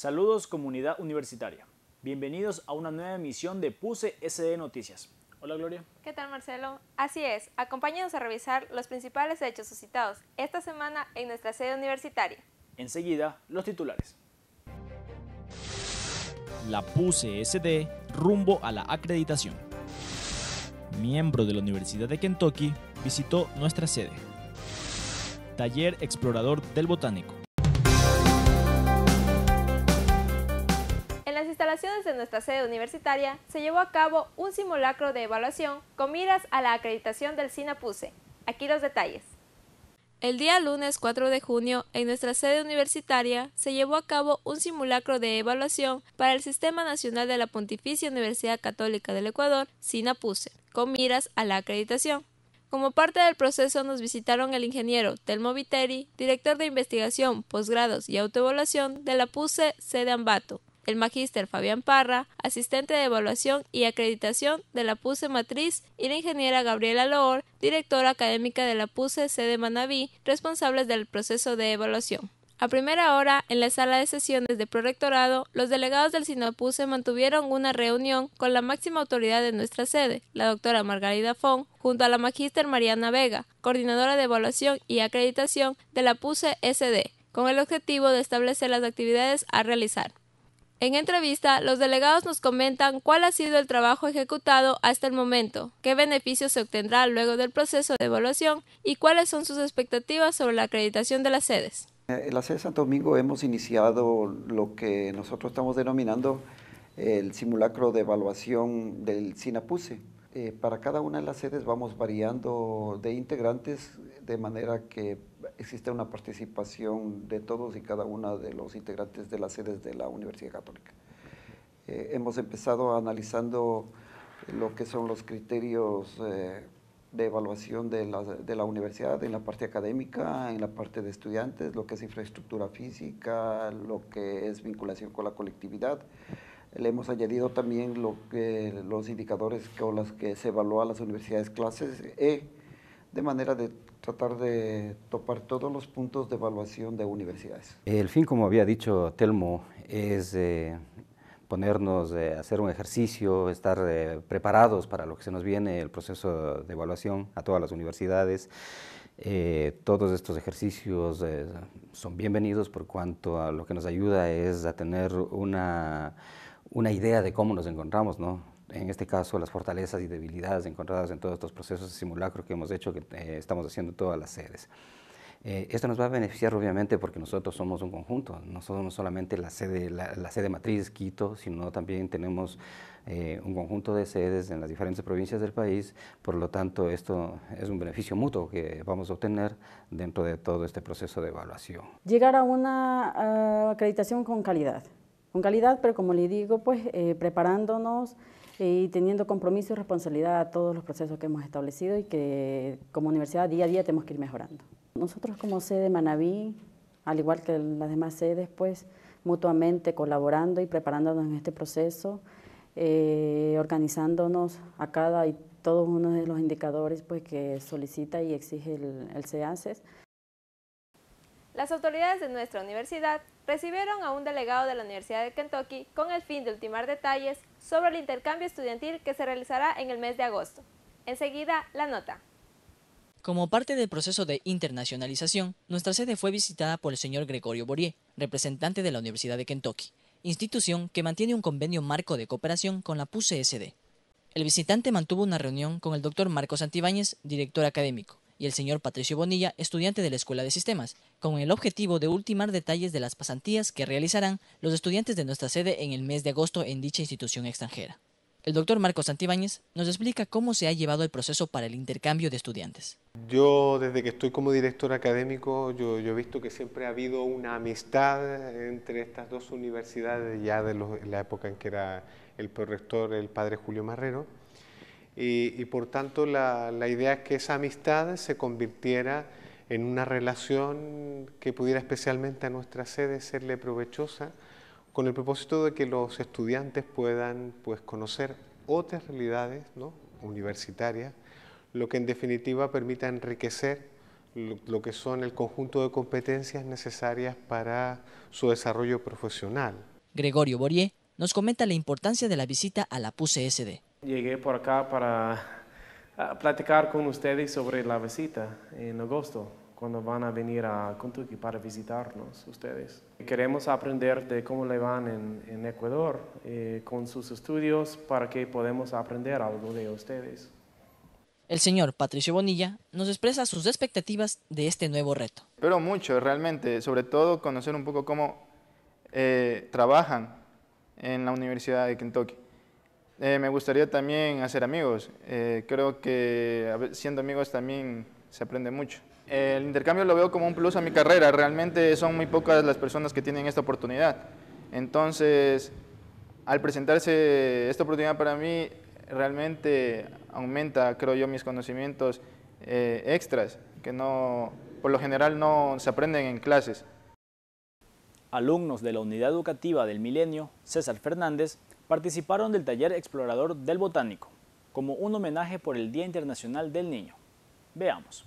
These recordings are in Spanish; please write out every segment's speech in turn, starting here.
Saludos comunidad universitaria. Bienvenidos a una nueva emisión de Puse SD Noticias. Hola Gloria. ¿Qué tal Marcelo? Así es, acompáñanos a revisar los principales hechos suscitados esta semana en nuestra sede universitaria. Enseguida, los titulares. La Puse SD rumbo a la acreditación. Miembro de la Universidad de Kentucky visitó nuestra sede. Taller Explorador del Botánico nuestra sede universitaria se llevó a cabo un simulacro de evaluación con miras a la acreditación del SINAPUSE. Aquí los detalles. El día lunes 4 de junio, en nuestra sede universitaria, se llevó a cabo un simulacro de evaluación para el Sistema Nacional de la Pontificia Universidad Católica del Ecuador, SINAPUSE, con miras a la acreditación. Como parte del proceso nos visitaron el ingeniero Telmo Viteri, director de investigación, posgrados y autoevaluación de la PUSE sede Ambato, el magíster Fabián Parra, asistente de evaluación y acreditación de la PUSE Matriz, y la ingeniera Gabriela Loor, directora académica de la PUSE sede Manaví, responsables del proceso de evaluación. A primera hora, en la sala de sesiones de prorectorado, los delegados del SINOPUSE mantuvieron una reunión con la máxima autoridad de nuestra sede, la doctora Margarida Fon, junto a la magíster Mariana Vega, coordinadora de evaluación y acreditación de la PUSE SD, con el objetivo de establecer las actividades a realizar. En entrevista, los delegados nos comentan cuál ha sido el trabajo ejecutado hasta el momento, qué beneficios se obtendrá luego del proceso de evaluación y cuáles son sus expectativas sobre la acreditación de las sedes. Eh, en la sede Santo Domingo hemos iniciado lo que nosotros estamos denominando el simulacro de evaluación del SINAPUSE. Eh, para cada una de las sedes vamos variando de integrantes de manera que existe una participación de todos y cada una de los integrantes de las sedes de la Universidad Católica. Eh, hemos empezado analizando lo que son los criterios eh, de evaluación de la, universidad en la parte académica, en la parte de estudiantes, lo que es infraestructura física, lo que es vinculación con la colectividad. Le hemos añadido también lo que, los indicadores con los que se evalúa las universidades clases E, de manera de tratar de topar todos los puntos de evaluación de universidades. El fin, como había dicho Telmo, es eh, ponernos, eh, a hacer un ejercicio, estar eh, preparados para lo que se nos viene, el proceso de evaluación a todas las universidades. todos estos ejercicios son bienvenidos por cuanto a lo que nos ayuda es a tener una, una idea de cómo nos encontramos, ¿no? en este caso, las fortalezas y debilidades encontradas en todos estos procesos de simulacro que hemos hecho, que eh, estamos haciendo en todas las sedes. Eh, esto nos va a beneficiar obviamente porque nosotros somos un conjunto, no somos solamente la sede, la, sede matriz Quito, sino también tenemos eh, un conjunto de sedes en las diferentes provincias del país, por lo tanto esto es un beneficio mutuo que vamos a obtener dentro de todo este proceso de evaluación. Llegar a una acreditación con calidad, con calidad, pero como le digo, pues preparándonos y teniendo compromiso y responsabilidad a todos los procesos que hemos establecido y que como universidad día a día tenemos que ir mejorando. Nosotros como sede manabí al igual que las demás sedes, pues mutuamente colaborando y preparándonos en este proceso, eh, organizándonos a cada y todos uno de los indicadores pues, que solicita y exige el, el e Las autoridades de nuestra universidad recibieron a un delegado de la Universidad de Kentucky con el fin de ultimar detalles sobre el intercambio estudiantil que se realizará en el mes de agosto. Enseguida, la nota. Como parte del proceso de internacionalización, nuestra sede fue visitada por el señor Gregorio Borier, representante de la Universidad de Kentucky, institución que mantiene un convenio marco de cooperación con la PUCSD. El visitante mantuvo una reunión con el doctor Marcos Antibáñez, director académico, y el señor Patricio Bonilla, estudiante de la Escuela de Sistemas, con el objetivo de ultimar detalles de las pasantías que realizarán los estudiantes de nuestra sede en el mes de agosto en dicha institución extranjera. El doctor Marcos Santibáñez nos explica cómo se ha llevado el proceso para el intercambio de estudiantes. Yo desde que estoy como director académico, yo, he visto que siempre ha habido una amistad entre estas dos universidades, ya de la época en que era el prorector el padre Julio Marrero, y, por tanto la, idea es que esa amistad se convirtiera en una relación que pudiera especialmente a nuestra sede serle provechosa, con el propósito de que los estudiantes puedan pues, conocer otras realidades universitarias, lo que en definitiva permita enriquecer lo, que son el conjunto de competencias necesarias para su desarrollo profesional. Gregorio Borier nos comenta la importancia de la visita a la PUCSD llegué por acá para ah, platicar con ustedes sobre la visita en agosto, cuando van a venir a Kentucky para visitarnos ustedes. Queremos aprender de cómo le van en, Ecuador eh, con sus estudios para que podamos aprender algo de ustedes. El señor Patricio Bonilla nos expresa sus expectativas de este nuevo reto. Pero mucho, realmente, sobre todo conocer un poco cómo eh, trabajan en la Universidad de Kentucky. Eh, me gustaría también hacer amigos. Eh, creo que siendo amigos también se aprende mucho. El intercambio lo veo como un plus a mi carrera. Realmente son muy pocas las personas que tienen esta oportunidad. Entonces, al presentarse esta oportunidad para mí, realmente aumenta, creo yo, mis conocimientos eh, extras, que no, por lo general no se aprenden en clases. Alumnos de la Unidad Educativa del Milenio, César Fernández, participaron del taller explorador del botánico, como un homenaje por el Día Internacional del Niño. Veamos.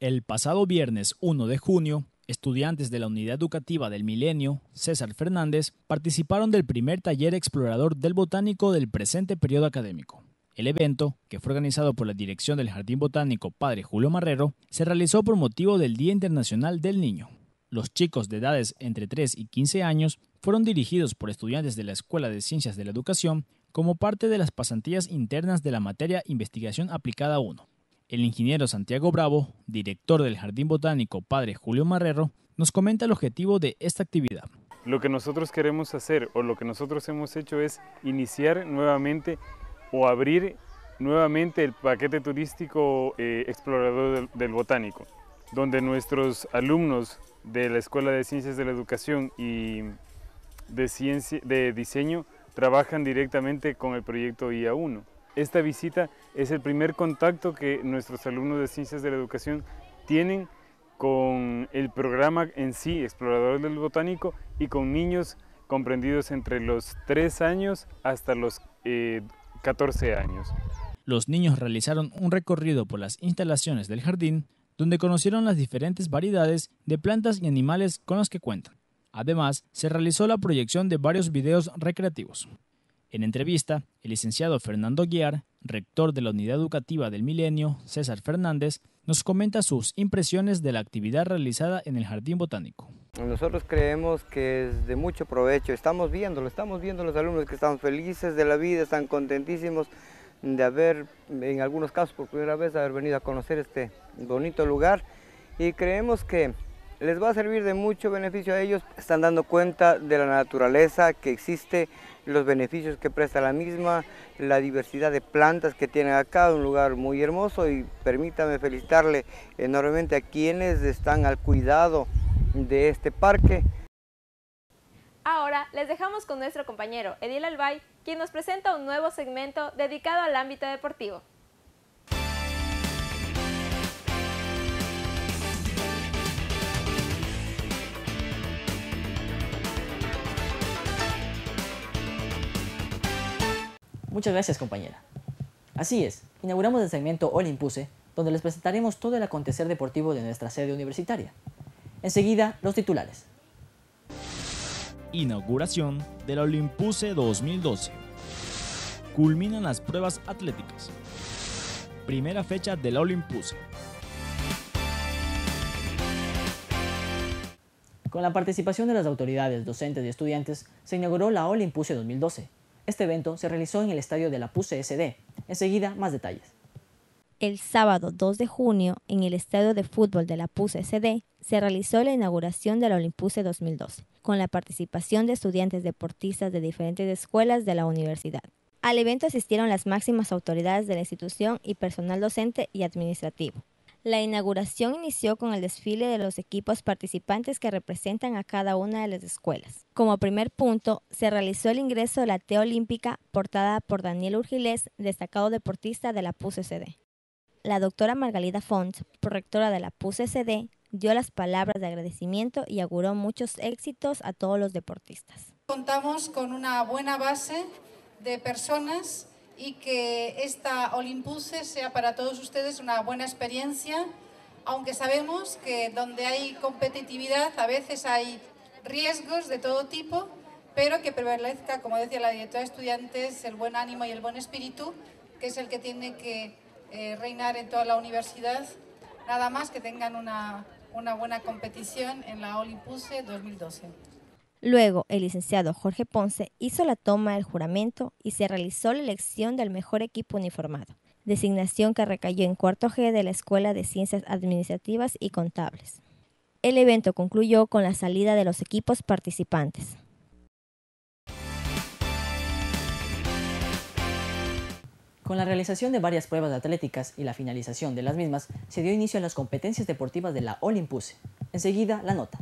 El pasado viernes 1 de junio, estudiantes de la Unidad Educativa del Milenio, César Fernández, participaron del primer taller explorador del botánico del presente periodo académico. El evento, que fue organizado por la dirección del Jardín Botánico Padre Julio Marrero, se realizó por motivo del Día Internacional del Niño. Los chicos de edades entre 3 y 15 años fueron dirigidos por estudiantes de la Escuela de Ciencias de la Educación como parte de las pasantías internas de la materia Investigación Aplicada 1. El ingeniero Santiago Bravo, director del Jardín Botánico Padre Julio Marrero, nos comenta el objetivo de esta actividad. Lo que nosotros queremos hacer o lo que nosotros hemos hecho es iniciar nuevamente o abrir nuevamente el paquete turístico eh, explorador del botánico, donde nuestros alumnos de la Escuela de Ciencias de la Educación y de, ciencia, de diseño trabajan directamente con el proyecto IA1. Esta visita es el primer contacto que nuestros alumnos de Ciencias de la Educación tienen con el programa en sí, Exploradores del Botánico, y con niños comprendidos entre los 3 años hasta los 14 eh, años. Los niños realizaron un recorrido por las instalaciones del jardín, donde conocieron las diferentes variedades de plantas y animales con los que cuentan. Además, se realizó la proyección de varios videos recreativos. En entrevista, el licenciado Fernando Guiar, rector de la Unidad Educativa del Milenio, César Fernández, nos comenta sus impresiones de la actividad realizada en el Jardín Botánico. Nosotros creemos que es de mucho provecho, estamos viéndolo, estamos viendo los alumnos que están felices de la vida, están contentísimos de haber, en algunos casos por primera vez, haber venido a conocer este bonito lugar y creemos que les va a servir de mucho beneficio a ellos. Están dando cuenta de la naturaleza que existe, los beneficios que presta la misma, la diversidad de plantas que tienen acá, un lugar muy hermoso y permítame felicitarle enormemente a quienes están al cuidado de este parque. Ahora les dejamos con nuestro compañero Edil Albay, quien nos presenta un nuevo segmento dedicado al ámbito deportivo. Muchas gracias, compañera. Así es, inauguramos el segmento Olympuse, donde les presentaremos todo el acontecer deportivo de nuestra sede universitaria. Enseguida, los titulares. Inauguración de la Olimpuse 2012. Culminan las pruebas atléticas. Primera fecha del Olimpuse. Con la participación de las autoridades, docentes y estudiantes, se inauguró la Olimpuse 2012, este evento se realizó en el estadio de la PUCSD. Enseguida, más detalles. El sábado 2 de junio, en el estadio de fútbol de la PUCSD, se realizó la inauguración de la Olympuse 2012, con la participación de estudiantes deportistas de diferentes escuelas de la universidad. Al evento asistieron las máximas autoridades de la institución y personal docente y administrativo. La inauguración inició con el desfile de los equipos participantes que representan a cada una de las escuelas. Como primer punto, se realizó el ingreso de la T Olímpica portada por Daniel Urgilés, destacado deportista de la PUCCD. La doctora Margalida Font, prorectora de la PUCCD, dio las palabras de agradecimiento y auguró muchos éxitos a todos los deportistas. Contamos con una buena base de personas y que esta Olimpulse sea para todos ustedes una buena experiencia, aunque sabemos que donde hay competitividad a veces hay riesgos de todo tipo, pero que prevalezca, como decía la directora de estudiantes, el buen ánimo y el buen espíritu, que es el que tiene que eh, reinar en toda la universidad. Nada más que tengan una, una buena competición en la Olympuse 2012. Luego, el licenciado Jorge Ponce hizo la toma del juramento y se realizó la elección del mejor equipo uniformado, designación que recayó en cuarto G de la Escuela de Ciencias Administrativas y Contables. El evento concluyó con la salida de los equipos participantes. Con la realización de varias pruebas atléticas y la finalización de las mismas, se dio inicio a las competencias deportivas de la Olympus. Enseguida, la nota.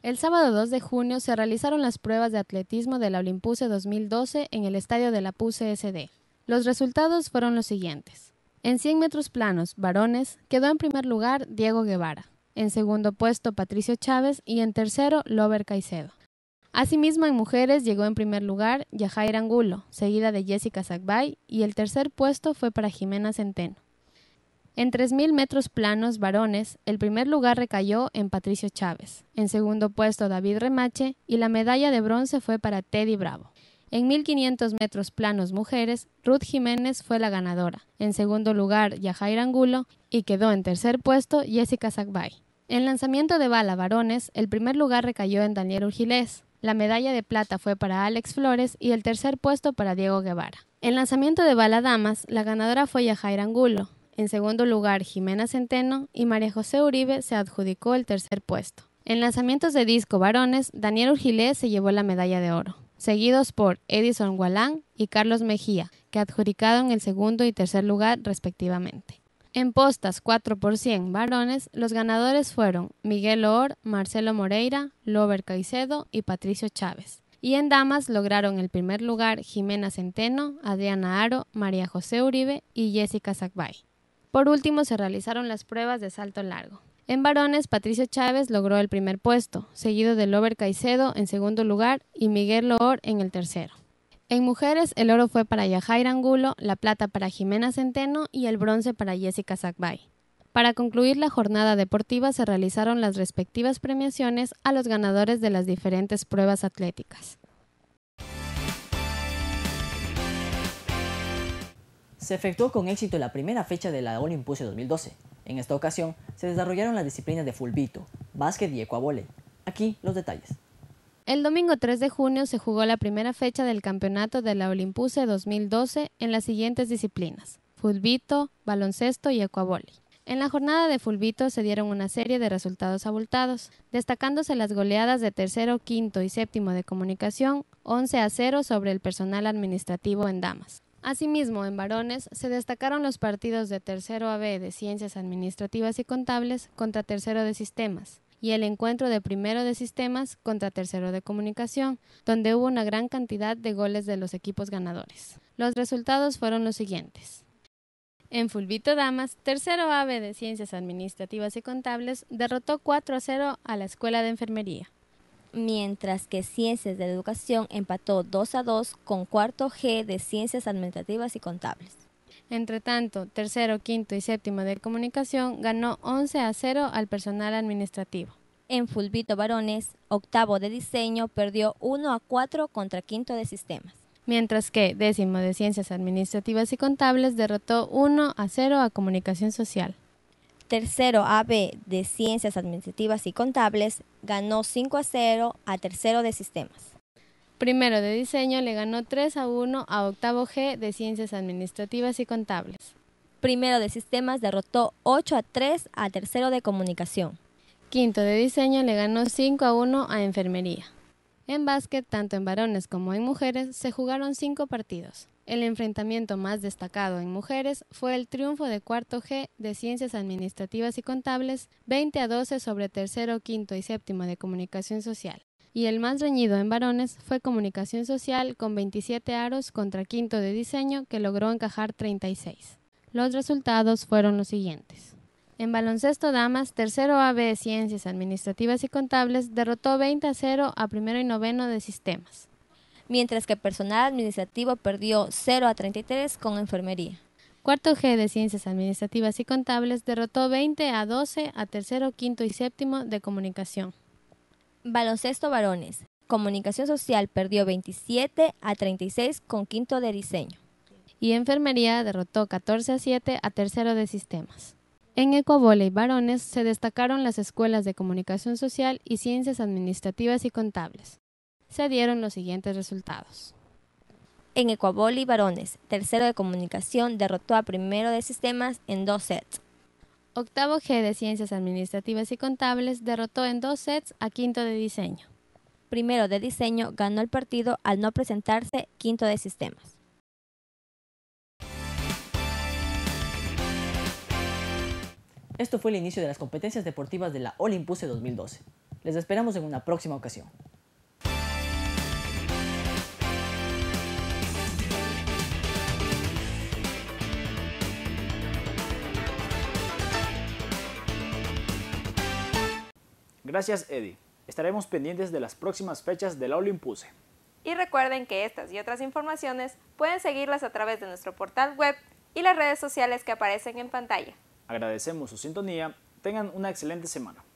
El sábado 2 de junio se realizaron las pruebas de atletismo de la Olimpuse 2012 en el estadio de la Puse SD. Los resultados fueron los siguientes. En 100 metros planos, varones, quedó en primer lugar Diego Guevara, en segundo puesto Patricio Chávez y en tercero Lover Caicedo. Asimismo, en mujeres llegó en primer lugar Yajair Angulo, seguida de Jessica Zagbay, y el tercer puesto fue para Jimena Centeno. En 3.000 metros planos varones, el primer lugar recayó en Patricio Chávez, en segundo puesto David Remache y la medalla de bronce fue para Teddy Bravo. En 1500 metros planos mujeres, Ruth Jiménez fue la ganadora. En segundo lugar, Yajair Angulo y quedó en tercer puesto Jessica Zagbay. En lanzamiento de bala varones, el primer lugar recayó en Daniel Urgilés. La medalla de plata fue para Alex Flores y el tercer puesto para Diego Guevara. En lanzamiento de bala damas, la ganadora fue Yajair Angulo. En segundo lugar, Jimena Centeno y María José Uribe se adjudicó el tercer puesto. En lanzamientos de disco varones, Daniel Urgilés se llevó la medalla de oro, seguidos por Edison Gualán y Carlos Mejía, que adjudicaron el segundo y tercer lugar respectivamente. En postas 4 por 100 varones, los ganadores fueron Miguel Oor, Marcelo Moreira, Lover Caicedo y Patricio Chávez. Y en damas lograron el primer lugar Jimena Centeno, Adriana Aro, María José Uribe y Jessica Zagbay. Por último, se realizaron las pruebas de salto largo. En varones, Patricio Chávez logró el primer puesto, seguido de Lover Caicedo en segundo lugar y Miguel Loor en el tercero. En mujeres, el oro fue para Yajaira Angulo, la plata para Jimena Centeno y el bronce para Jessica Zagbay. Para concluir la jornada deportiva se realizaron las respectivas premiaciones a los ganadores de las diferentes pruebas atléticas. Se efectuó con éxito la primera fecha de la Olympus 2012. En esta ocasión se desarrollaron las disciplinas de fulbito, básquet y ecuavole. Aquí los detalles. El domingo 3 de junio se jugó la primera fecha del campeonato de la Olympus 2012 en las siguientes disciplinas: fulbito, baloncesto y ecuavole. En la jornada de fulbito se dieron una serie de resultados abultados, destacándose las goleadas de tercero, quinto y séptimo de comunicación, 11 a 0 sobre el personal administrativo en Damas, Asimismo, en varones se destacaron los partidos de tercero AB de Ciencias Administrativas y Contables contra tercero de Sistemas y el encuentro de primero de Sistemas contra tercero de Comunicación, donde hubo una gran cantidad de goles de los equipos ganadores. Los resultados fueron los siguientes. En Fulvito Damas, tercero AB de Ciencias Administrativas y Contables derrotó 4 a 0 a la Escuela de Enfermería mientras que Ciencias de Educación empató 2 a 2 con cuarto G de Ciencias Administrativas y Contables. Entre tanto, tercero, quinto y séptimo de comunicación ganó 11 a 0 al personal administrativo. En Fulbito Varones, octavo de diseño perdió 1 a 4 contra quinto de sistemas. Mientras que décimo de ciencias administrativas y contables derrotó 1 a 0 a comunicación social. Tercero, AB de Ciencias Administrativas y Contables ganó 5 a 0 a tercero de Sistemas. Primero de Diseño le ganó 3 a 1 a octavo G de Ciencias Administrativas y Contables. Primero de Sistemas derrotó 8 a 3 a tercero de Comunicación. Quinto de Diseño le ganó 5 a 1 a Enfermería. En básquet, tanto en varones como en mujeres, se jugaron 5 partidos. El enfrentamiento más destacado en mujeres fue el triunfo de cuarto G de Ciencias Administrativas y Contables 20 a 12 sobre tercero, quinto y séptimo de Comunicación Social. Y el más reñido en varones fue Comunicación Social con 27 aros contra quinto de diseño que logró encajar 36. Los resultados fueron los siguientes. En baloncesto damas, tercero AB Ciencias Administrativas y Contables derrotó 20 a 0 a primero y noveno de sistemas mientras que personal administrativo perdió 0 a 33 con enfermería. Cuarto G de Ciencias Administrativas y Contables derrotó 20 a 12 a tercero, quinto y séptimo de Comunicación. Baloncesto varones. Comunicación Social perdió 27 a 36 con quinto de Diseño. Y Enfermería derrotó 14 a 7 a tercero de Sistemas. En y Varones se destacaron las escuelas de Comunicación Social y Ciencias Administrativas y Contables se dieron los siguientes resultados. En Ecuaboli varones, tercero de comunicación derrotó a primero de sistemas en dos sets. Octavo G de Ciencias Administrativas y Contables derrotó en dos sets a quinto de diseño. Primero de diseño ganó el partido al no presentarse quinto de sistemas. Esto fue el inicio de las competencias deportivas de la Olimpuse 2012. Les esperamos en una próxima ocasión. Gracias, Eddie. Estaremos pendientes de las próximas fechas del Aula Impulse. Y recuerden que estas y otras informaciones pueden seguirlas a través de nuestro portal web y las redes sociales que aparecen en pantalla. Agradecemos su sintonía. Tengan una excelente semana.